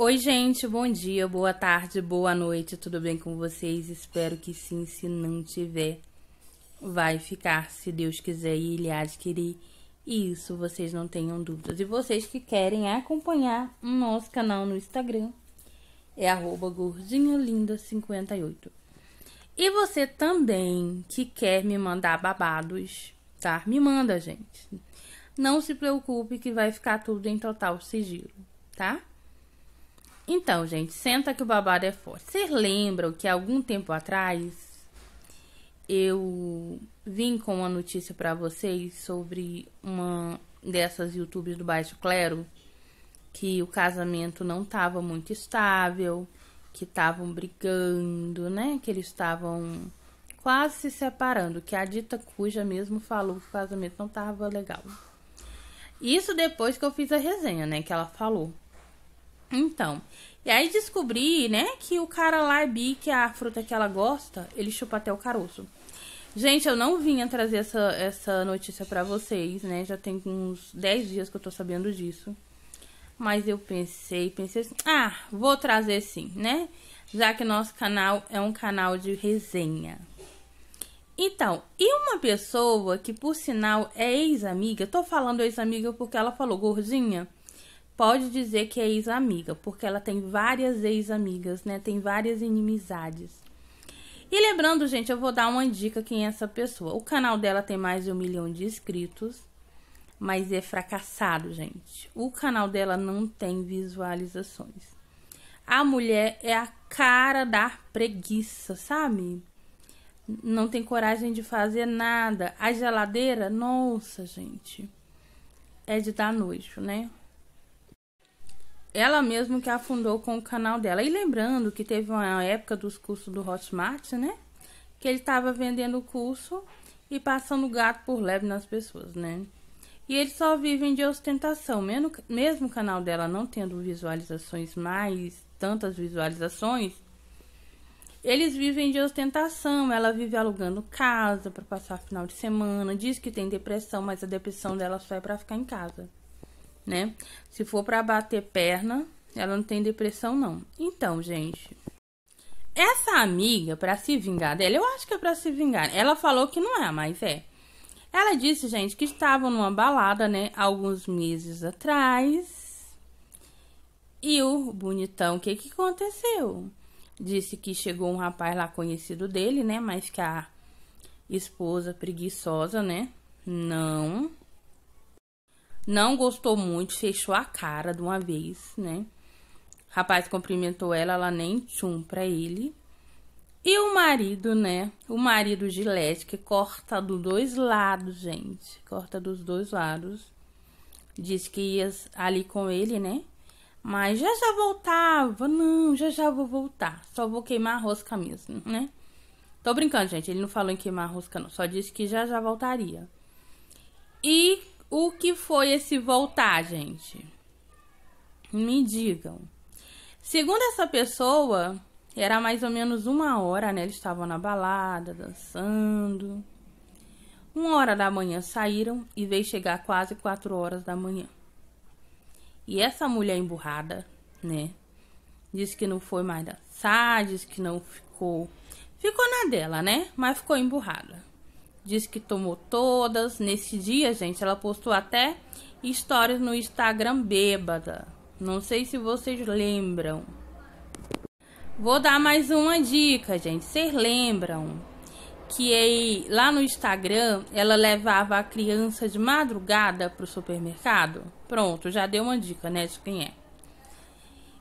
Oi, gente, bom dia, boa tarde, boa noite, tudo bem com vocês? Espero que sim, se não tiver, vai ficar, se Deus quiser e Ele adquirir. isso vocês não tenham dúvidas. E vocês que querem acompanhar o nosso canal no Instagram, é gordinholinda58. E você também que quer me mandar babados, tá? Me manda, gente. Não se preocupe que vai ficar tudo em total sigilo, tá? Então, gente, senta que o babado é forte. Vocês lembram que algum tempo atrás eu vim com uma notícia para vocês sobre uma dessas youtubers do baixo clero que o casamento não tava muito estável, que estavam brigando, né? Que eles estavam quase se separando, que a dita cuja mesmo falou que o casamento não tava legal. Isso depois que eu fiz a resenha, né, que ela falou. Então, e aí descobri, né, que o cara lá é bi, que a fruta que ela gosta, ele chupa até o caroço. Gente, eu não vinha trazer essa, essa notícia para vocês, né? Já tem uns 10 dias que eu tô sabendo disso. Mas eu pensei, pensei assim, ah, vou trazer sim, né? Já que nosso canal é um canal de resenha. Então, e uma pessoa que, por sinal, é ex-amiga, tô falando ex-amiga porque ela falou gordinha, pode dizer que é ex-amiga, porque ela tem várias ex-amigas, né? Tem várias inimizades. E lembrando, gente, eu vou dar uma dica quem é essa pessoa. O canal dela tem mais de um milhão de inscritos, mas é fracassado, gente. O canal dela não tem visualizações. A mulher é a cara da preguiça, sabe? Não tem coragem de fazer nada. A geladeira, nossa, gente, é de dar nojo, né? ela mesma que afundou com o canal dela. E lembrando que teve uma época dos cursos do Hotmart, né? Que ele estava vendendo o curso e passando gato por leve nas pessoas, né? E eles só vivem de ostentação. Mesmo, mesmo o canal dela não tendo visualizações mais, tantas visualizações, eles vivem de ostentação. Ela vive alugando casa para passar final de semana. Diz que tem depressão, mas a depressão dela só é para ficar em casa né? Se for para bater perna, ela não tem depressão não. Então, gente, essa amiga para se vingar dela, eu acho que é para se vingar. Ela falou que não é, mas é. Ela disse, gente, que estavam numa balada, né, alguns meses atrás. E o bonitão, o que que aconteceu? Disse que chegou um rapaz lá conhecido dele, né, mas que a esposa preguiçosa, né, não não gostou muito, fechou a cara de uma vez, né? O rapaz cumprimentou ela, ela nem tchum pra ele. E o marido, né? O marido Gillette, que corta dos dois lados, gente. Corta dos dois lados. Disse que ia ali com ele, né? Mas já já voltava. Não, já já vou voltar. Só vou queimar a rosca mesmo, né? Tô brincando, gente. Ele não falou em queimar a rosca, não. Só disse que já já voltaria. E o que foi esse voltar, gente? Me digam. Segundo essa pessoa, era mais ou menos uma hora, né? Eles estavam na balada, dançando. Uma hora da manhã saíram e veio chegar quase quatro horas da manhã. E essa mulher emburrada, né? Disse que não foi mais dançar, disse que não ficou. Ficou na dela, né? Mas ficou emburrada disse que tomou todas. Nesse dia, gente, ela postou até histórias no Instagram bêbada. Não sei se vocês lembram. Vou dar mais uma dica, gente. Vocês lembram que aí, lá no Instagram ela levava a criança de madrugada pro supermercado? Pronto, já deu uma dica, né, de quem é.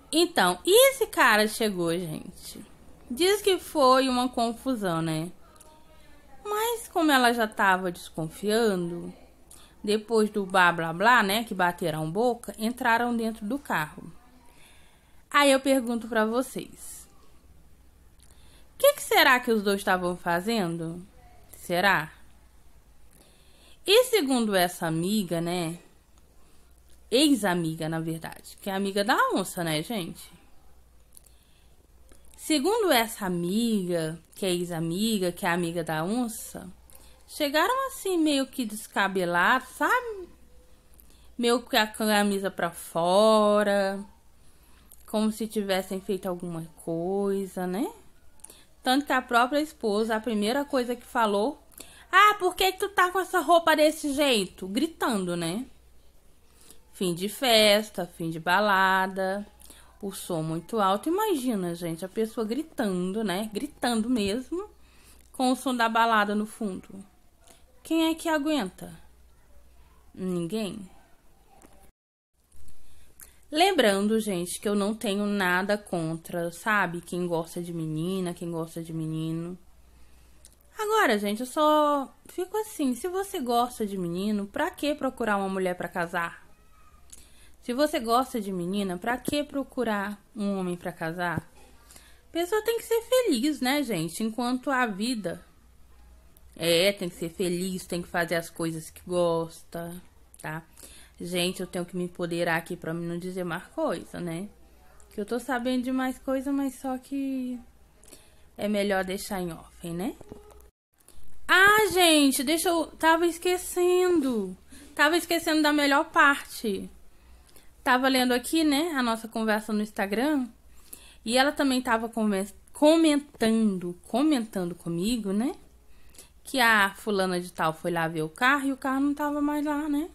Então, e esse cara chegou, gente? Diz que foi uma confusão, né? Mas como ela já estava desconfiando, depois do blá blá blá, né, que bateram boca, entraram dentro do carro. Aí eu pergunto para vocês: o que, que, será que os dois estavam fazendo? Será? E segundo essa amiga, né? Ex-amiga, na verdade, que é amiga da onça, né, gente? Segundo essa amiga, que é ex-amiga, que é amiga da onça, chegaram assim meio que descabelados, sabe? Meio que a camisa pra fora, como se tivessem feito alguma coisa, né? Tanto que a própria esposa, a primeira coisa que falou, ah, por que, que tu tá com essa roupa desse jeito? Gritando, né? Fim de festa, fim de balada por som muito alto. Imagina, gente, a pessoa gritando, né? Gritando mesmo, com o som da balada no fundo. Quem é que aguenta? Ninguém. Lembrando, gente, que eu não tenho nada contra, sabe? Quem gosta de menina, quem gosta de menino. Agora, gente, eu só fico assim: se você gosta de menino, pra que procurar uma mulher para casar? Se você gosta de menina, para que procurar um homem para casar? A pessoa tem que ser feliz, né, gente? Enquanto a vida é, tem que ser feliz, tem que fazer as coisas que gosta, tá? Gente, eu tenho que me empoderar aqui para não dizer mais coisa, né? Que eu tô sabendo de mais coisa, mas só que é melhor deixar em off, né? Ah, gente, deixa eu. Tava esquecendo. Tava esquecendo da melhor parte. Tava lendo aqui, né, a nossa conversa no Instagram. E ela também tava comentando, comentando comigo, né? Que a fulana de tal foi lá ver o carro e o carro não tava mais lá, né?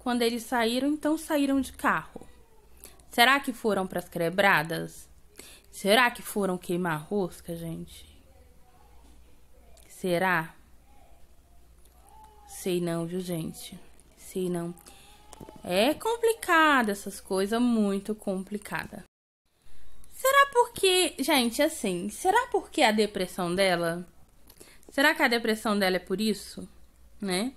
Quando eles saíram, então saíram de carro. Será que foram para as quebradas? Será que foram queimar rosca, gente? Será? Sei não, viu, gente? Sei não. É complicada essas coisas, muito complicada. Será porque, gente, assim, será porque a depressão dela? Será que a depressão dela é por isso, né?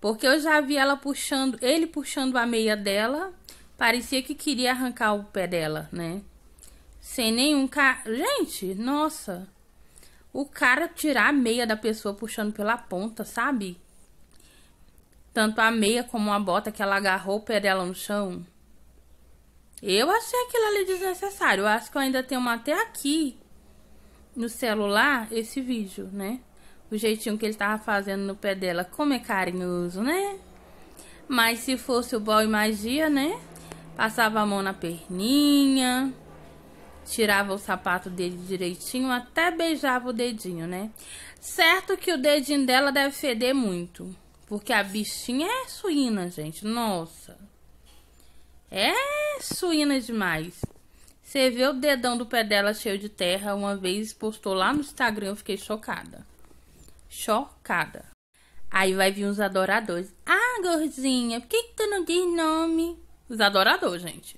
Porque eu já vi ela puxando, ele puxando a meia dela, parecia que queria arrancar o pé dela, né? Sem nenhum cara. Gente, nossa. O cara tirar a meia da pessoa puxando pela ponta, sabe? Tanto a meia como a bota que ela agarrou o pé dela no chão. Eu achei aquilo ali desnecessário. Eu acho que eu ainda tenho até aqui no celular esse vídeo, né? O jeitinho que ele tava fazendo no pé dela. Como é carinhoso, né? Mas se fosse o boy magia, né? Passava a mão na perninha, tirava o sapato dele direitinho, até beijava o dedinho, né? Certo que o dedinho dela deve feder muito. Porque a bichinha é suína, gente. Nossa. É suína demais. Você vê o dedão do pé dela cheio de terra uma vez, postou lá no Instagram, eu fiquei chocada. Chocada. Aí vai vir os adoradores. Ah, gordinha, por que, que tu não diz nome? Os adoradores, gente.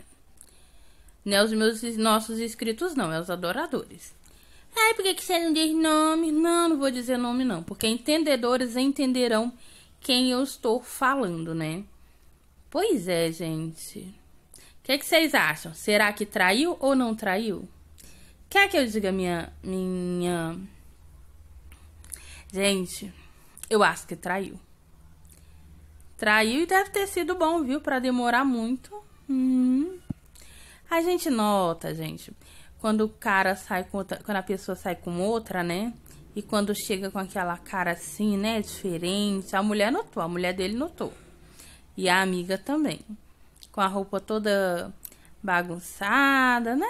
Não é os meus nossos inscritos, não, é os adoradores. Ai, por que, que você não diz nome? Não, não vou dizer nome, não. Porque entendedores entenderão quem eu estou falando, né? Pois é, gente. O que, é que vocês acham? Será que traiu ou não traiu? Quer que eu diga minha. minha. Gente, eu acho que traiu. Traiu e deve ter sido bom, viu? Para demorar muito. Hum. A gente nota, gente, quando o cara sai com outra, quando a pessoa sai com outra, né? E quando chega com aquela cara assim, né? Diferente. A mulher notou, a mulher dele notou. E a amiga também. Com a roupa toda bagunçada, né?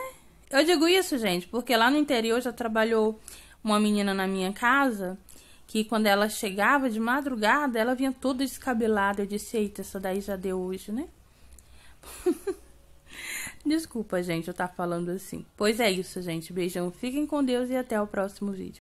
Eu digo isso, gente, porque lá no interior já trabalhou uma menina na minha casa que quando ela chegava de madrugada, ela vinha toda descabelada. Eu disse, eita, essa daí já deu hoje, né? Desculpa, gente, eu tá falando assim. Pois é isso, gente. Beijão, fiquem com Deus e até o próximo vídeo.